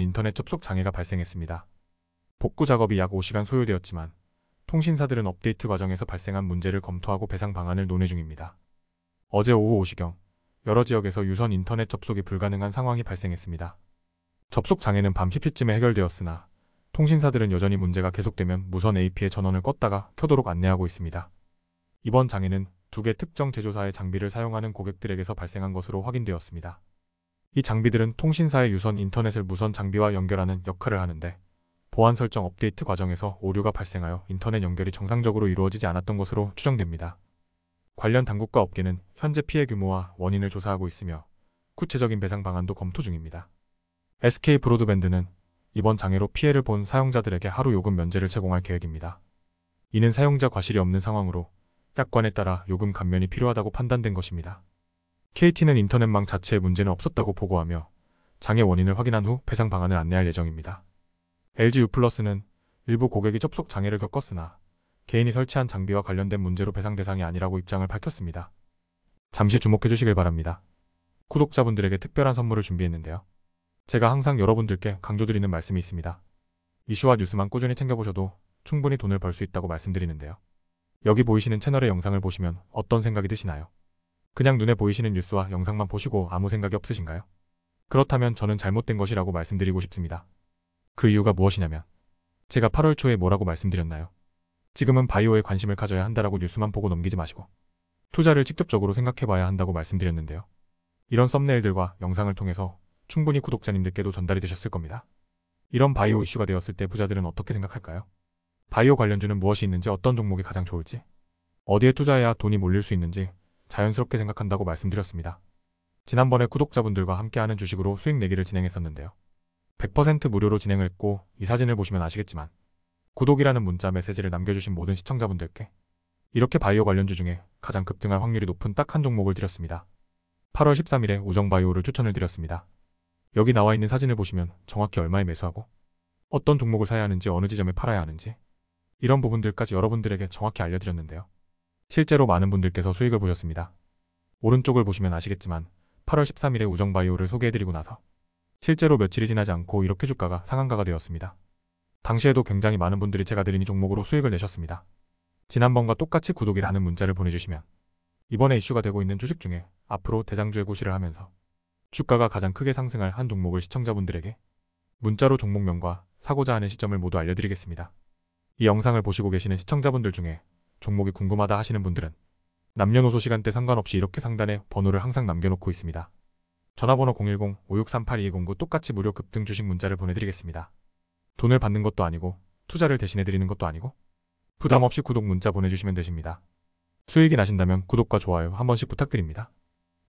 인터넷 접속 장애가 발생했습니다. 복구 작업이 약 5시간 소요되었지만 통신사들은 업데이트 과정에서 발생한 문제를 검토하고 배상 방안을 논의 중입니다. 어제 오후 5시경 여러 지역에서 유선 인터넷 접속이 불가능한 상황이 발생했습니다. 접속 장애는 밤 10시쯤에 해결되었으나 통신사들은 여전히 문제가 계속되면 무선 AP의 전원을 껐다가 켜도록 안내하고 있습니다. 이번 장애는 두 개 특정 제조사의 장비를 사용하는 고객들에게서 발생한 것으로 확인되었습니다. 이 장비들은 통신사의 유선 인터넷을 무선 장비와 연결하는 역할을 하는데 보안 설정 업데이트 과정에서 오류가 발생하여 인터넷 연결이 정상적으로 이루어지지 않았던 것으로 추정됩니다. 관련 당국과 업계는 현재 피해 규모와 원인을 조사하고 있으며 구체적인 배상 방안도 검토 중입니다. SK 브로드밴드는 이번 장애로 피해를 본 사용자들에게 하루 요금 면제를 제공할 계획입니다. 이는 사용자 과실이 없는 상황으로 약관에 따라 요금 감면이 필요하다고 판단된 것입니다. KT는 인터넷망 자체에 문제는 없었다고 보고하며 장애 원인을 확인한 후 배상 방안을 안내할 예정입니다. LG 유플러스는 일부 고객이 접속 장애를 겪었으나 개인이 설치한 장비와 관련된 문제로 배상 대상이 아니라고 입장을 밝혔습니다. 잠시 주목해 주시길 바랍니다. 구독자분들에게 특별한 선물을 준비했는데요. 제가 항상 여러분들께 강조드리는 말씀이 있습니다. 이슈와 뉴스만 꾸준히 챙겨보셔도 충분히 돈을 벌 수 있다고 말씀드리는데요. 여기 보이시는 채널의 영상을 보시면 어떤 생각이 드시나요? 그냥 눈에 보이시는 뉴스와 영상만 보시고 아무 생각이 없으신가요? 그렇다면 저는 잘못된 것이라고 말씀드리고 싶습니다. 그 이유가 무엇이냐면 제가 8월 초에 뭐라고 말씀드렸나요? 지금은 바이오에 관심을 가져야 한다라고 뉴스만 보고 넘기지 마시고 투자를 직접적으로 생각해봐야 한다고 말씀드렸는데요. 이런 썸네일들과 영상을 통해서 충분히 구독자님들께도 전달이 되셨을 겁니다. 이런 바이오 이슈가 되었을 때 부자들은 어떻게 생각할까요? 바이오 관련주는 무엇이 있는지 어떤 종목이 가장 좋을지 어디에 투자해야 돈이 몰릴 수 있는지 자연스럽게 생각한다고 말씀드렸습니다. 지난번에 구독자분들과 함께하는 주식으로 수익 내기를 진행했었는데요. 100% 무료로 진행했고 이 사진을 보시면 아시겠지만 구독이라는 문자 메시지를 남겨주신 모든 시청자분들께 이렇게 바이오 관련주 중에 가장 급등할 확률이 높은 딱 한 종목을 드렸습니다. 8월 13일에 우정바이오를 추천을 드렸습니다. 여기 나와 있는 사진을 보시면 정확히 얼마에 매수하고 어떤 종목을 사야 하는지 어느 지점에 팔아야 하는지 이런 부분들까지 여러분들에게 정확히 알려드렸는데요. 실제로 많은 분들께서 수익을 보셨습니다. 오른쪽을 보시면 아시겠지만 8월 13일에 우정바이오를 소개해드리고 나서 실제로 며칠이 지나지 않고 이렇게 주가가 상한가가 되었습니다. 당시에도 굉장히 많은 분들이 제가 드린 이 종목으로 수익을 내셨습니다. 지난번과 똑같이 구독이라는 문자를 보내주시면 이번에 이슈가 되고 있는 주식 중에 앞으로 대장주의 구시를 하면서 주가가 가장 크게 상승할 한 종목을 시청자분들에게 문자로 종목명과 사고자 하는 시점을 모두 알려드리겠습니다. 이 영상을 보시고 계시는 시청자분들 중에 종목이 궁금하다 하시는 분들은 남녀노소 시간대 상관없이 이렇게 상단에 번호를 항상 남겨놓고 있습니다. 전화번호 0 1 0 5 6 3 8 2 0 9 똑같이 무료 급등 주식 문자를 보내드리겠습니다. 돈을 받는 것도 아니고 투자를 대신해드리는 것도 아니고 부담 없이 구독 문자 보내주시면 되십니다. 수익이 나신다면 구독과 좋아요 한 번씩 부탁드립니다.